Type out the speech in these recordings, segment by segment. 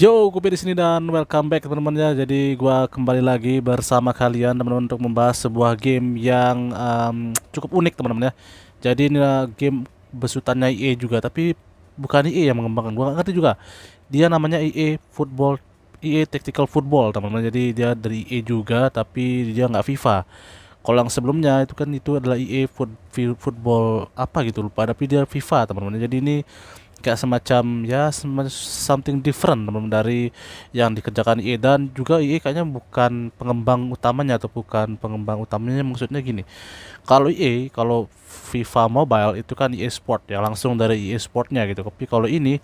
Yo, gue di sini dan welcome back teman-teman ya. Jadi gua kembali lagi bersama kalian teman-teman untuk membahas sebuah game yang um, cukup unik teman-teman ya. Jadi ini uh, game besutannya EA juga, tapi bukan EA yang mengembangkan. Gua gak ngerti juga. Dia namanya EA Football EA Tactical Football teman-teman. Jadi dia dari EA juga, tapi dia nggak FIFA. Kalau yang sebelumnya itu kan itu adalah EA Football apa gitu lupa, tapi dia FIFA teman-teman. Jadi ini kayak semacam ya something different dari yang dikerjakan IE dan juga IE kayaknya bukan pengembang utamanya atau bukan pengembang utamanya maksudnya gini kalau IE kalau FIFA Mobile itu kan IE Sport ya langsung dari IE Sportnya gitu tapi kalau ini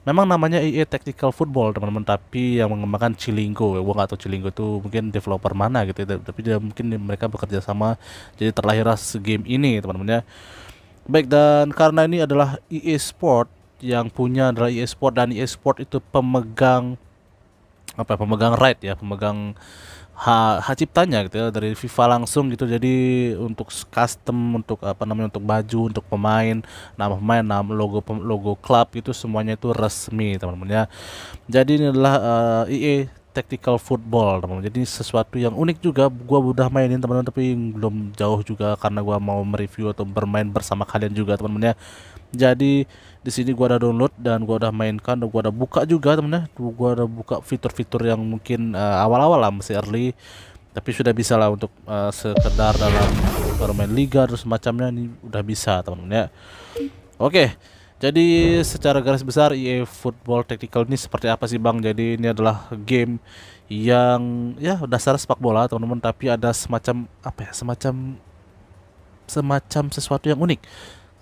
Memang namanya EA Tactical Football teman-teman, tapi yang mengembangkan Cilingo. Ya, Gue nggak tahu Cilingo itu mungkin developer mana gitu, ya. tapi dia mungkin mereka bekerja sama jadi terlahirlah game ini teman-temannya. Baik dan karena ini adalah EA Sport yang punya adalah e-sport dan e-sport itu pemegang apa ya, pemegang right ya pemegang hak hak ciptanya gitu ya dari FIFA langsung gitu jadi untuk custom untuk apa namanya untuk baju untuk pemain nama pemain nama logo logo klub itu semuanya itu resmi teman-teman ya jadi ini adalah uh, eh, EA tactical football teman-teman jadi sesuatu yang unik juga gua udah mainin teman-teman tapi belum jauh juga karena gua mau mereview atau bermain bersama kalian juga teman-teman ya jadi di sini gua udah download dan gua udah mainkan dan gua udah buka juga temen ya, gua udah buka fitur-fitur yang mungkin eh, awal-awal uh, lah masih early tapi sudah bisa lah untuk uh, sekedar dalam bermain liga terus macamnya ini udah bisa temen ya oke Jadi secara garis besar EA Football Technical ini seperti apa sih Bang? Jadi ini adalah game yang ya dasar sepak bola teman-teman tapi ada semacam apa ya semacam semacam sesuatu yang unik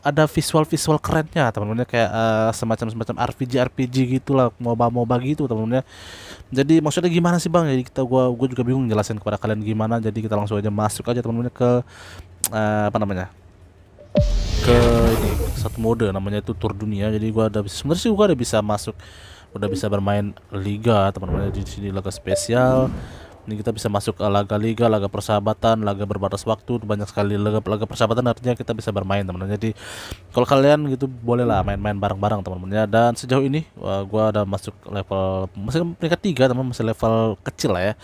ada visual-visual kerennya teman-temannya kayak uh, eh, semacam semacam RPG RPG gitulah moba moba gitu teman-temannya jadi maksudnya gimana sih bang jadi kita gua gua juga bingung jelasin kepada kalian gimana jadi kita langsung aja masuk aja teman-temannya ke uh, apa namanya ke ini satu mode namanya itu tour dunia jadi gua ada sebenarnya sih gua ada bisa masuk udah bisa bermain liga teman-teman di sini laga spesial ini kita bisa masuk ke laga liga, laga persahabatan, laga berbatas waktu, banyak sekali laga laga persahabatan artinya kita bisa bermain teman-teman. Jadi kalau kalian gitu bolehlah main-main bareng-bareng teman teman ya. Dan sejauh ini uh, gua ada masuk level masih peringkat tiga teman masih level kecil lah ya.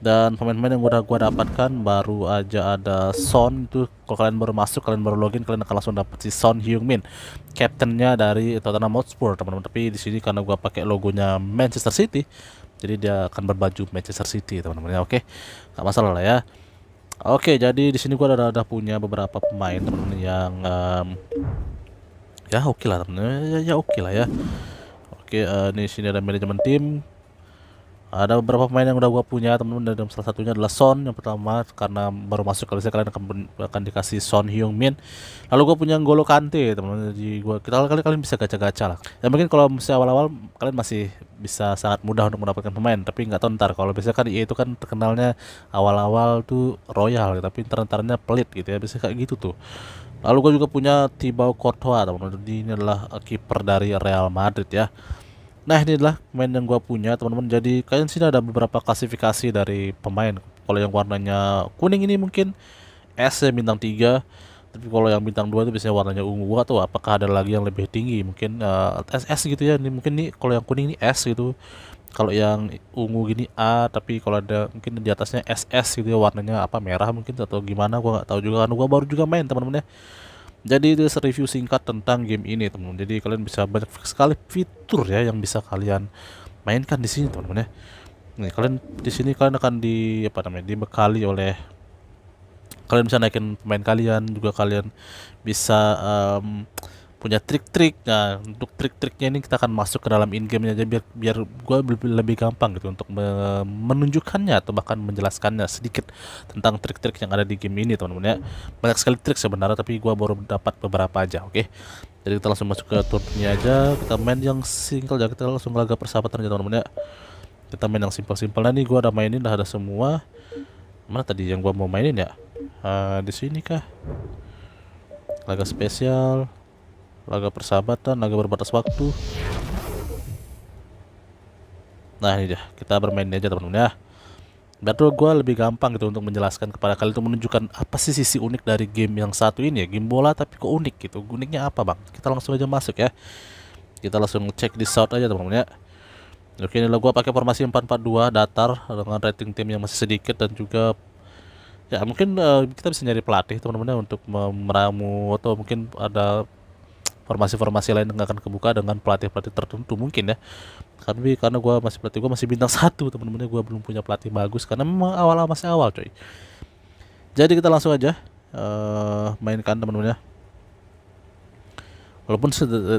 Dan pemain-pemain yang udah gua dapatkan baru aja ada Son itu kalau kalian baru masuk kalian baru login kalian akan langsung dapat si Son Heung-min captainnya dari Tottenham Hotspur teman-teman tapi di sini karena gua pakai logonya Manchester City jadi dia akan berbaju Manchester City teman-teman ya oke nggak masalah lah ya oke jadi di sini gua ada ada punya beberapa pemain teman-teman yang um, ya oke okay lah teman-teman ya, ya, ya oke okay lah ya oke uh, di sini ada manajemen tim ada beberapa pemain yang udah gua punya teman-teman dan salah satunya adalah Son yang pertama karena baru masuk kali saya kalian akan, akan dikasih Son Hyung Min lalu gua punya Golo Kante teman-teman jadi gua kita kali kalian bisa gaca-gaca lah ya mungkin kalau masih awal-awal kalian masih bisa sangat mudah untuk mendapatkan pemain tapi nggak tahu ntar kalau biasanya kan EA itu kan terkenalnya awal-awal tuh royal tapi ntar pelit gitu ya biasanya kayak gitu tuh lalu gue juga punya Thibaut Courtois teman-teman ini adalah kiper dari Real Madrid ya Nah ini adalah main yang gue punya teman-teman Jadi kalian sini ada beberapa klasifikasi dari pemain Kalau yang warnanya kuning ini mungkin S ya bintang 3 Tapi kalau yang bintang dua itu biasanya warnanya ungu atau apakah ada lagi yang lebih tinggi Mungkin uh, eh, SS gitu ya ini Mungkin nih kalau yang kuning ini S gitu kalau yang ungu gini A tapi kalau ada mungkin di atasnya SS gitu ya warnanya apa merah mungkin atau gimana gua nggak tahu juga kan gua baru juga main teman-teman ya jadi itu review singkat tentang game ini teman-teman. Jadi kalian bisa banyak sekali fitur ya yang bisa kalian mainkan di sini teman-teman ya. Nih kalian di sini kalian akan di apa namanya dibekali oleh kalian bisa naikin pemain kalian juga kalian bisa um, punya trik-trik nah untuk trik-triknya ini kita akan masuk ke dalam in game aja biar biar gue lebih, lebih gampang gitu untuk menunjukkannya atau bahkan menjelaskannya sedikit tentang trik-trik yang ada di game ini teman-teman ya banyak sekali trik sebenarnya tapi gue baru dapat beberapa aja oke okay? jadi kita langsung masuk ke turnya aja kita main yang single aja kita langsung laga persahabatan aja teman-teman ya kita main yang simpel-simpel nah, nih gue ada mainin udah ada semua mana tadi yang gue mau mainin ya uh, di sini kah laga spesial laga persahabatan laga berbatas waktu nah ini dia kita bermain aja teman-teman ya Battle gue lebih gampang gitu untuk menjelaskan kepada kalian itu menunjukkan apa sih sisi unik dari game yang satu ini ya game bola tapi kok unik gitu uniknya apa bang kita langsung aja masuk ya kita langsung cek di south aja teman-teman ya Oke ini gue pakai formasi 442 datar dengan rating tim yang masih sedikit dan juga ya mungkin uh, kita bisa nyari pelatih teman-teman ya, untuk meramu atau mungkin ada formasi-formasi lain nggak akan kebuka dengan pelatih-pelatih tertentu mungkin ya tapi karena gue masih pelatih gue masih bintang satu teman teman gue belum punya pelatih bagus karena memang awal-awal masih awal coy jadi kita langsung aja uh, mainkan teman ya walaupun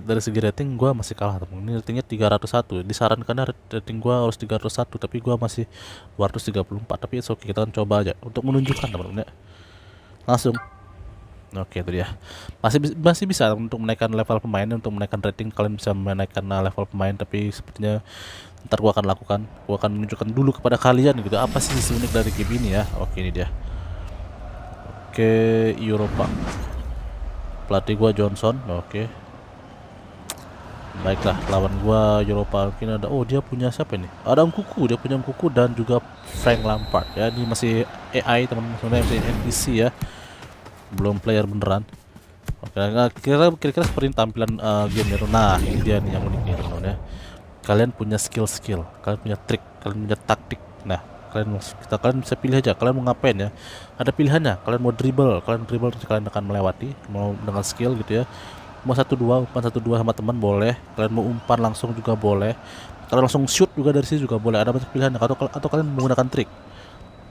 dari segi rating gue masih kalah teman ini ratingnya 301 disarankan rating gue harus 301 tapi gue masih 234 tapi oke okay, kita akan coba aja untuk menunjukkan teman ya langsung Oke itu dia. Masih masih bisa untuk menaikkan level pemain, untuk menaikkan rating kalian bisa menaikkan uh, level pemain tapi sepertinya ntar gua akan lakukan. Gua akan menunjukkan dulu kepada kalian gitu apa sih sisi unik dari game ini ya. Oke ini dia. Oke Eropa. Pelatih gua Johnson. Oke. Baiklah lawan gua Eropa mungkin ada oh dia punya siapa ini? Ada Kuku, dia punya Kuku dan juga Frank Lampard ya. Ini masih AI teman-teman masih NPC ya belum player beneran oke nah, kira-kira kira-kira seperti tampilan uh, game Nero. nah ini dia nih yang unik nih teman ya kalian punya skill-skill kalian punya trik kalian punya taktik nah kalian kita kalian bisa pilih aja kalian mau ngapain ya ada pilihannya kalian mau dribble kalian dribble kalian akan melewati mau dengan skill gitu ya mau satu dua umpan satu dua sama teman boleh kalian mau umpan langsung juga boleh kalian langsung shoot juga dari sini juga boleh ada banyak pilihan atau atau kalian menggunakan trik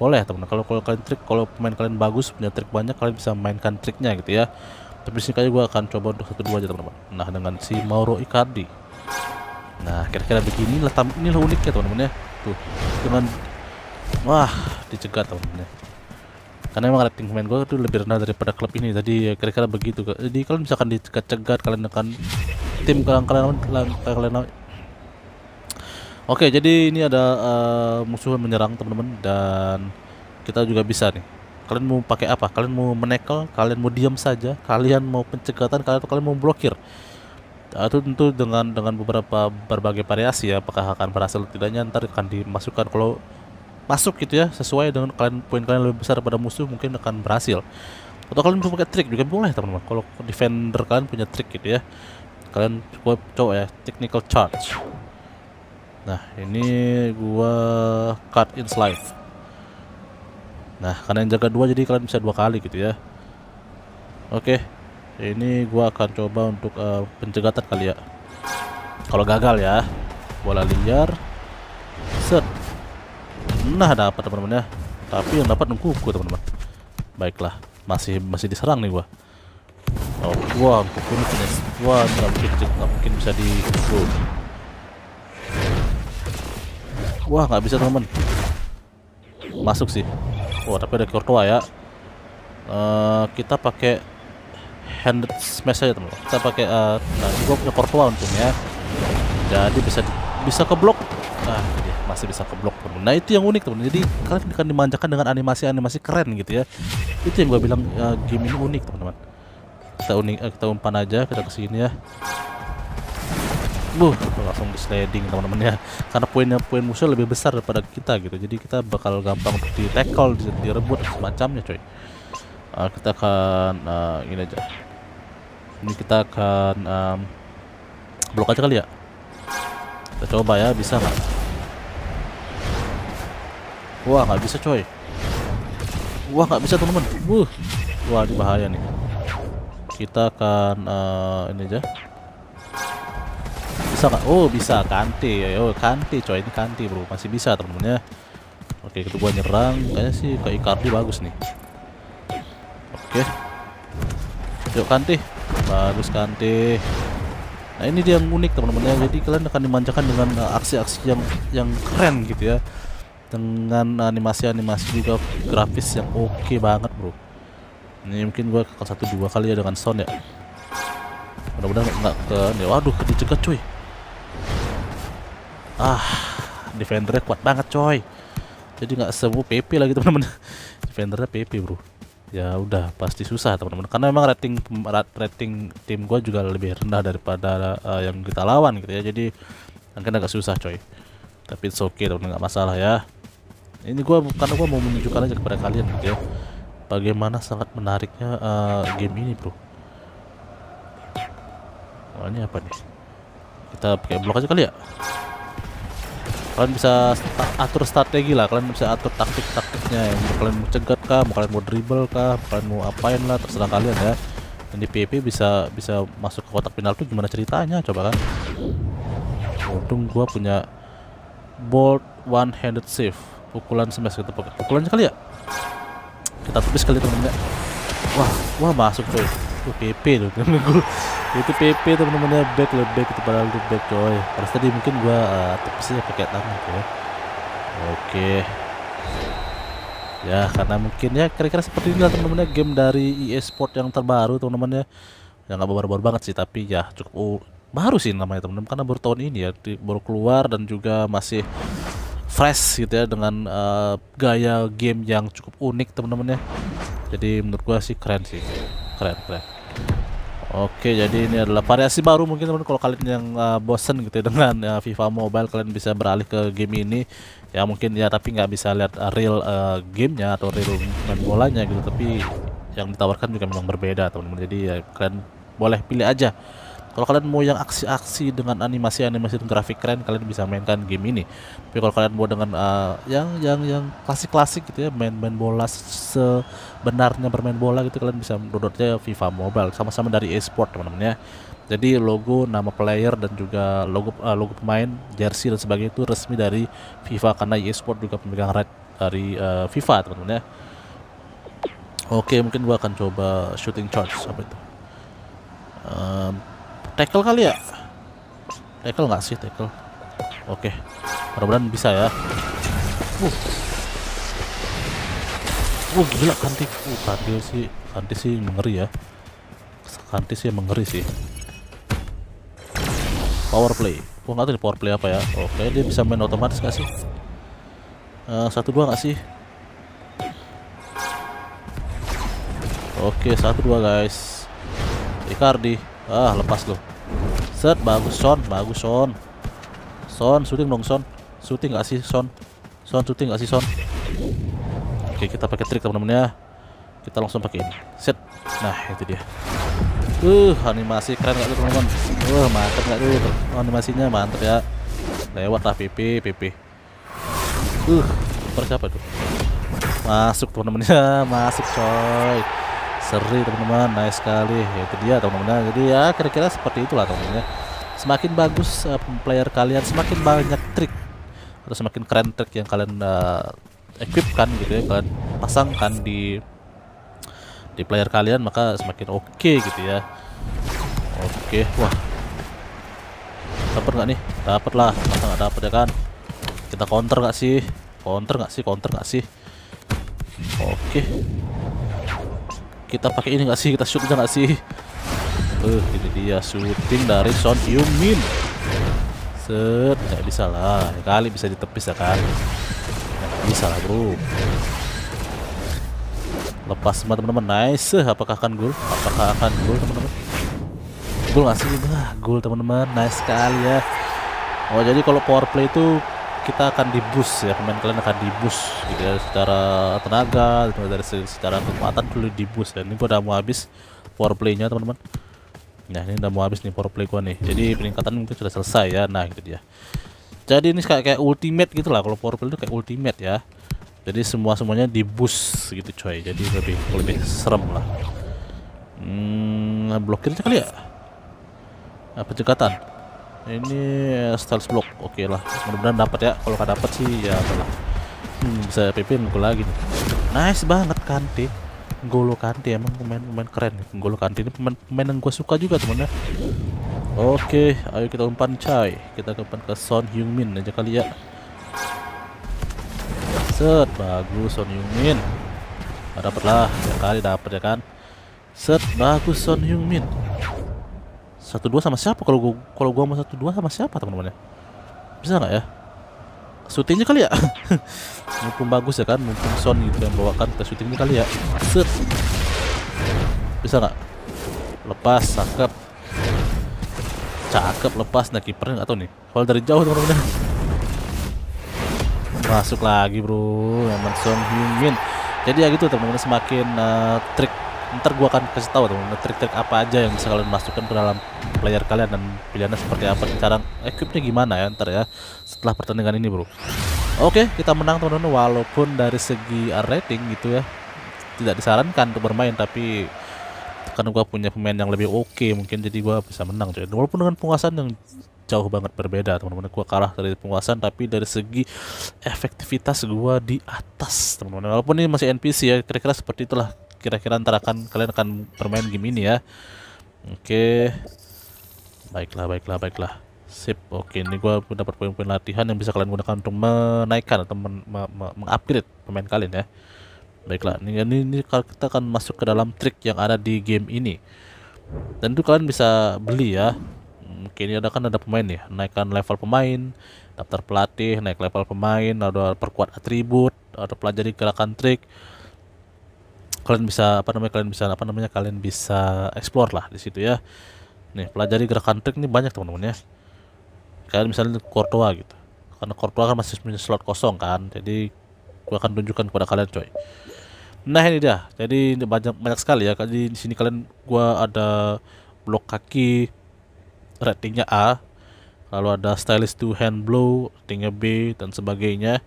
boleh ya, teman kalau kalau kalian trik kalau pemain kalian bagus punya trik banyak kalian bisa mainkan triknya gitu ya tapi sini kali gue akan coba untuk satu dua aja teman-teman nah dengan si Mauro Icardi nah kira-kira begini lah lah unik uniknya teman-teman ya tuh dengan wah dicegat teman-teman ya karena emang rating pemain gue itu lebih rendah daripada klub ini tadi ya, kira-kira begitu jadi kalian misalkan dicegat-cegat kalian akan tim kalian kalian kalian, kalian Oke, jadi ini ada uh, musuh yang menyerang teman-teman dan kita juga bisa nih. Kalian mau pakai apa? Kalian mau menekel? Kalian mau diam saja? Kalian mau pencegatan? Kalian atau kalian mau blokir? Nah, itu tentu dengan dengan beberapa berbagai variasi ya. Apakah akan berhasil tidaknya ntar akan dimasukkan kalau masuk gitu ya sesuai dengan kalian poin kalian lebih besar pada musuh mungkin akan berhasil. Atau kalian mau pakai trik juga boleh teman-teman. Kalau defender kalian punya trik gitu ya. Kalian coba coba ya technical charge nah ini gua cut in slide nah karena yang jaga dua jadi kalian bisa dua kali gitu ya oke ini gua akan coba untuk uh, pencegatan kali ya kalau gagal ya bola liar set nah dapat teman-teman ya tapi yang dapat nungkuku teman-teman baiklah masih masih diserang nih gua oh gua nungkuku ini wah nggak mungkin nggak mungkin bisa dikuku Wah nggak bisa teman. Masuk sih. Wah tapi ada Courtois ya. Uh, kita pakai hand smash aja teman. Kita pakai uh, nah, gue punya Courtois untungnya. Jadi bisa bisa ke blok. Nah dia masih bisa ke blok teman. Nah itu yang unik teman. Jadi kalian akan dimanjakan dengan animasi-animasi keren gitu ya. Itu yang gue bilang uh, game ini unik teman-teman. Kita unik, uh, kita umpan aja kita kesini ya. Buh, langsung sliding teman-teman ya. Karena poinnya poin musuh lebih besar daripada kita gitu. Jadi kita bakal gampang di tackle, direbut semacamnya coy. Uh, kita akan uh, ini aja. Ini kita akan um, blok aja kali ya. Kita coba ya, bisa nggak? Wah, nggak bisa coy. Wah, nggak bisa teman-teman. Wah, ini bahaya nih. Kita akan uh, ini aja bisa kan? oh bisa kanti yo ya, ya, kanti coy ini kanti bro masih bisa temennya oke ketubuhan nyerang kayaknya sih kayak Icardi bagus nih oke yuk kanti bagus kanti nah ini dia yang unik teman temannya jadi kalian akan dimanjakan dengan aksi-aksi yang yang keren gitu ya dengan animasi-animasi juga grafis yang oke okay banget bro ini mungkin gua ke satu dua kali ya dengan sound ya mudah-mudahan nggak ke ya, waduh dicegat cuy Ah, defendernya kuat banget coy. Jadi nggak semua PP lagi teman-teman. defendernya PP bro. Ya udah pasti susah teman-teman. Karena memang rating rating tim gue juga lebih rendah daripada uh, yang kita lawan gitu ya. Jadi mungkin agak susah coy. Tapi it's okay teman-teman nggak masalah ya. Ini gue karena gue mau menunjukkan aja kepada kalian gitu ya. Bagaimana sangat menariknya uh, game ini bro. Oh, ini apa nih? Kita pakai blok aja kali ya kalian bisa atur strategi lah kalian bisa atur taktik-taktiknya ya mau kalian mau cegat kah mau kalian mau dribble kah mau kalian mau apain lah terserah kalian ya dan di PvP bisa bisa masuk ke kotak final tuh gimana ceritanya coba kan untung gua punya bolt one handed save pukulan smash pakai pukulan kali ya kita tepis kali temennya wah wah masuk tuh PvP tuh itu PP teman-teman ya back lebih back itu padahal lebih back coy harus tadi mungkin gua uh, eh, tepisnya pakai tangan ya oke ya karena mungkin ya kira-kira seperti inilah teman-teman ya game dari EA Sport yang terbaru teman-teman ya yang nggak baru-baru banget sih tapi ya cukup uh, baru sih namanya teman-teman karena baru tahun ini ya di, baru keluar dan juga masih fresh gitu ya dengan uh, gaya game yang cukup unik teman-teman ya jadi menurut gua sih keren sih keren keren Oke, jadi ini adalah variasi baru mungkin teman kalau kalian yang uh, bosen gitu ya, dengan uh, FIFA Mobile kalian bisa beralih ke game ini. Ya mungkin ya tapi nggak bisa lihat uh, real uh, gamenya atau real main bolanya gitu, tapi yang ditawarkan juga memang berbeda teman-teman. Jadi ya kalian boleh pilih aja kalau kalian mau yang aksi-aksi dengan animasi-animasi dan grafik keren, kalian bisa mainkan game ini. Tapi kalau kalian mau dengan uh, yang yang yang klasik-klasik gitu ya, main-main bola sebenarnya bermain bola gitu, kalian bisa downloadnya FIFA Mobile sama-sama dari eSport teman-teman ya. Jadi logo, nama player dan juga logo uh, logo pemain, jersey dan sebagainya itu resmi dari FIFA karena eSport juga pemegang right dari uh, FIFA teman-teman ya. Oke, mungkin gua akan coba shooting charge apa itu. Um, tackle kali ya tackle nggak sih tackle oke okay. mudah-mudahan bisa ya uh uh gila kanti uh kanti sih kanti sih mengeri ya kanti sih mengeri sih power play gua nggak tahu power play apa ya oke okay, dia bisa main otomatis nggak sih uh, eh, satu dua nggak sih Oke, satu dua guys. Icardi. Ah, lepas loh. Set bagus Son, bagus Son. Son shooting dong Son. shooting gak sih Son? Son shooting gak sih Son? Oke, kita pakai trik teman-teman ya. Kita langsung pakai ini. Set. Nah, itu dia. Uh, animasi keren gak tuh teman-teman? Uh, mantap gak tuh animasinya mantap ya. Lewat lah PP, PP. Uh, per siapa tuh? Masuk teman-teman ya, masuk coy seri teman-teman nice sekali ya itu dia teman-teman jadi ya kira-kira seperti itulah teman-teman ya semakin bagus uh, player kalian semakin banyak trik atau semakin keren trik yang kalian uh, equipkan gitu ya kalian pasangkan di di player kalian maka semakin oke okay, gitu ya oke okay. wah dapat nggak nih dapat lah masa nggak dapat ya kan kita counter nggak sih counter nggak sih counter nggak sih oke okay kita pakai ini nggak sih kita shoot nggak sih uh ini dia shooting dari Son Yumin, min set nggak bisa lah kali bisa ditepis ya kan nggak bisa lah bro lepas semua teman-teman nice apakah akan gol apakah akan gol teman-teman gol nggak sih gol teman-teman nice sekali ya oh jadi kalau power play itu kita akan di dibus ya pemain kalian akan dibus gitu ya secara tenaga dari secara kekuatan dulu dibus dan ini gua udah mau habis power playnya teman-teman nah ini udah mau habis nih power play gua nih jadi peningkatan mungkin sudah selesai ya nah gitu dia jadi ini kayak kayak ultimate gitu lah kalau play itu kayak ultimate ya jadi semua semuanya di dibus gitu coy jadi lebih lebih serem lah hmm blokirnya kali ya apa nah, ini eh, style block oke okay lah mudah-mudahan dapat ya kalau nggak dapat sih ya apalah hmm, bisa PP mukul lagi nih nice banget Kante Golo Kante emang pemain-pemain keren Golo Kante ini pemain-pemain yang gue suka juga temennya oke okay, ayo kita umpan Chai kita umpan ke Son hyung min aja kali ya set bagus Son hyung min nah, dapat lah ya kali dapat ya kan set bagus Son hyung min satu dua sama siapa kalau gua kalau gua mau satu dua sama siapa teman-teman ya bisa nggak ya syutingnya kali ya mumpung bagus ya kan mumpung son gitu yang bawakan ke syutingnya kali ya set bisa nggak lepas cakep cakep lepas nah kipernya nggak tahu nih kalau dari jauh teman-teman masuk lagi bro Emerson Humin jadi ya gitu teman-teman semakin uh, trik ntar gua akan kasih tahu teman trik-trik apa aja yang bisa kalian masukkan ke dalam player kalian dan pilihannya seperti apa sekarang equipnya gimana ya ntar ya setelah pertandingan ini bro oke kita menang teman-teman walaupun dari segi rating gitu ya tidak disarankan untuk bermain tapi kan gue punya pemain yang lebih oke okay, mungkin jadi gue bisa menang coy. walaupun dengan penguasaan yang jauh banget berbeda teman-teman gue kalah dari penguasaan tapi dari segi efektivitas gue di atas teman-teman walaupun ini masih NPC ya kira-kira seperti itulah kira-kira antara akan kalian akan bermain game ini ya oke baiklah baiklah baiklah sip oke ini gua dapat poin-poin latihan yang bisa kalian gunakan untuk menaikkan atau men men mengupgrade pemain kalian ya baiklah ini, ini, ini kita akan masuk ke dalam trik yang ada di game ini dan itu kalian bisa beli ya Oke ini ada kan ada pemain ya naikkan level pemain daftar pelatih naik level pemain ada perkuat atribut ada pelajari gerakan trik kalian bisa apa namanya kalian bisa apa namanya kalian bisa explore lah di situ ya nih pelajari gerakan trik ini banyak teman-teman ya kalian misalnya Cordoba gitu karena Cordoba kan masih punya slot kosong kan jadi gue akan tunjukkan kepada kalian coy nah ini dia jadi ini banyak banyak sekali ya jadi di sini kalian gue ada blok kaki ratingnya A lalu ada stylist to hand blow ratingnya B dan sebagainya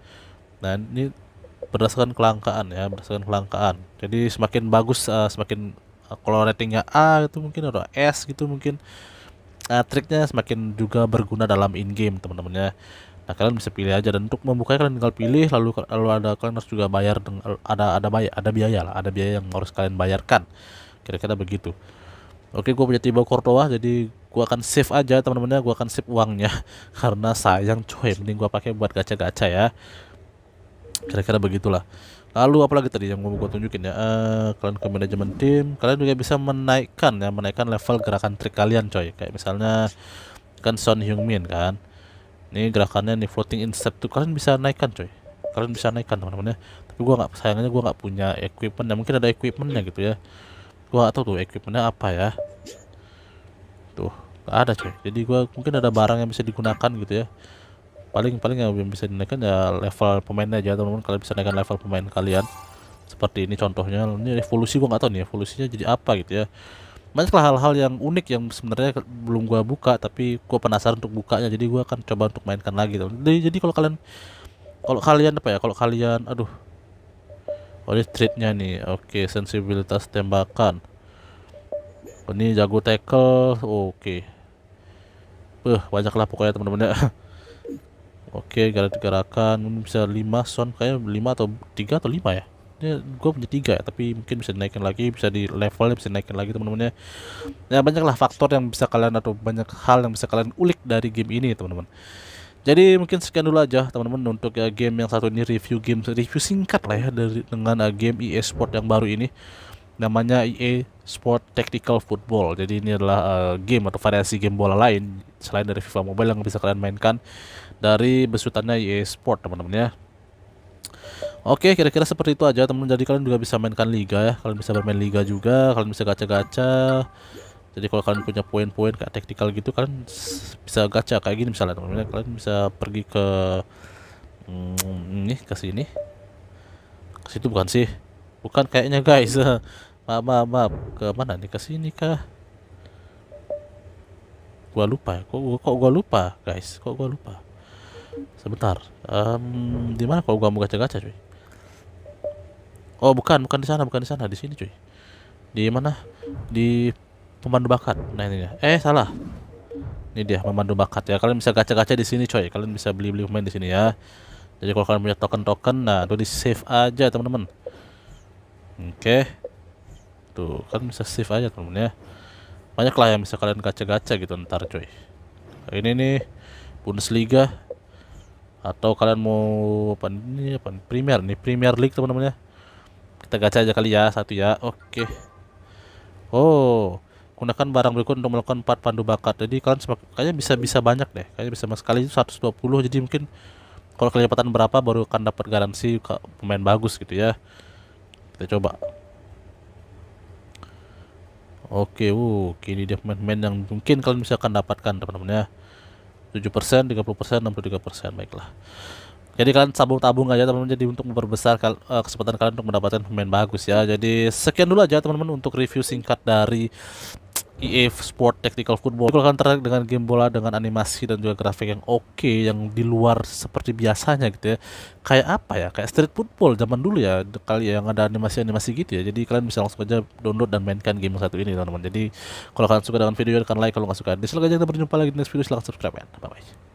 dan ini berdasarkan kelangkaan ya berdasarkan kelangkaan jadi semakin bagus uh, semakin uh, eh, kalau ratingnya A itu mungkin atau S gitu mungkin uh, triknya semakin juga berguna dalam in game teman-teman ya nah kalian bisa pilih aja dan untuk membukanya kalian tinggal pilih lalu lalu ada kalian harus juga bayar ada ada bayar ada biaya lah ada biaya yang harus kalian bayarkan kira-kira begitu oke gue punya tiba Cordova jadi gue akan save aja teman-temannya gue akan save uangnya karena sayang coy mending gue pakai buat gacha-gacha ya kira-kira begitulah lalu apalagi tadi yang mau gue tunjukin ya uh, kalian ke manajemen tim kalian juga bisa menaikkan ya menaikkan level gerakan trik kalian coy kayak misalnya kan Son Hyung min kan ini gerakannya nih floating instep tuh kalian bisa naikkan coy kalian bisa naikkan teman-teman ya tapi gua nggak sayangnya gua nggak punya equipment ya mungkin ada equipmentnya gitu ya gua nggak tahu tuh equipmentnya apa ya tuh nggak ada coy jadi gua mungkin ada barang yang bisa digunakan gitu ya paling paling yang bisa dinaikkan ya level pemainnya aja teman-teman kalian bisa naikkan level pemain kalian seperti ini contohnya ini evolusi gua nggak tahu nih evolusinya jadi apa gitu ya banyaklah hal-hal yang unik yang sebenarnya belum gua buka tapi gua penasaran untuk bukanya jadi gua akan coba untuk mainkan lagi teman jadi, jadi kalau kalian kalau kalian apa ya kalau kalian aduh oh ini treatnya nih oke okay, sensibilitas tembakan ini jago tackle oke okay. Uh, banyaklah pokoknya teman-teman ya Oke, okay, gerakan bisa 5 son kayaknya 5 atau 3 atau 5 ya. Ini gue punya 3 ya, tapi mungkin bisa dinaikin lagi, bisa di levelnya bisa dinaikin lagi teman-teman ya. Ya banyaklah faktor yang bisa kalian atau banyak hal yang bisa kalian ulik dari game ini teman-teman. Jadi mungkin sekian dulu aja teman-teman untuk ya game yang satu ini review game review singkat lah ya dari dengan uh, game EA Sport yang baru ini namanya EA Sport Tactical Football. Jadi ini adalah uh, game atau variasi game bola lain selain dari FIFA Mobile yang bisa kalian mainkan dari besutannya EA Sport teman-teman ya Oke kira-kira seperti itu aja teman-teman jadi kalian juga bisa mainkan liga ya kalian bisa bermain liga juga kalian bisa gacha-gacha jadi kalau kalian punya poin-poin kayak tactical gitu kalian bisa gacha kayak gini misalnya teman-teman ya. kalian bisa pergi ke hmm, ini ke sini ke situ bukan sih bukan kayaknya guys maaf maaf, maaf. ke mana nih ke sini kah gua lupa ya. kok kok gua lupa guys kok gua lupa Sebentar. Um, di mana kalau gua mau gacha-gacha, cuy? Oh, bukan, bukan di sana, bukan di sana, di sini, cuy. Di mana? Di pemandu bakat. Nah, ini ya. Eh, salah. Ini dia pemandu bakat ya. Kalian bisa gacha-gacha di sini, cuy Kalian bisa beli-beli pemain di sini ya. Jadi kalau kalian punya token-token, nah tuh di save aja, teman-teman. Oke. Okay. Tuh, kan bisa save aja, teman-teman ya. Banyak lah yang bisa kalian gacha-gacha gitu ntar, coy. Ini nih Bundesliga atau kalian mau apa ini apa Premier nih Premier League teman-teman ya kita gacha aja kali ya satu ya oke okay. oh gunakan barang berikut untuk melakukan empat pandu bakat jadi kalian kayaknya bisa bisa banyak deh kayaknya bisa mas sekali 120 jadi mungkin kalau kelipatan berapa baru akan dapat garansi pemain bagus gitu ya kita coba oke okay, uh kini dia pemain-pemain yang mungkin kalian bisa akan dapatkan teman-teman ya 7%, 30%, 63%. Baiklah. Jadi kalian sambung-tabung aja teman-teman jadi untuk memperbesar eh, kesempatan kalian untuk mendapatkan pemain bagus ya. Jadi sekian dulu aja teman-teman untuk review singkat dari EA Sport Tactical Football. Aku akan tertarik dengan game bola dengan animasi dan juga grafik yang oke, okay, yang di luar seperti biasanya gitu ya. Kayak apa ya? Kayak street football zaman dulu ya, kali ya, yang ada animasi-animasi gitu ya. Jadi kalian bisa langsung aja download dan mainkan game satu ini teman-teman. Jadi kalau kalian suka dengan video, ini kalian like. Kalau nggak suka, dislike aja. Kita berjumpa lagi di next video. Silahkan subscribe ya. Bye-bye.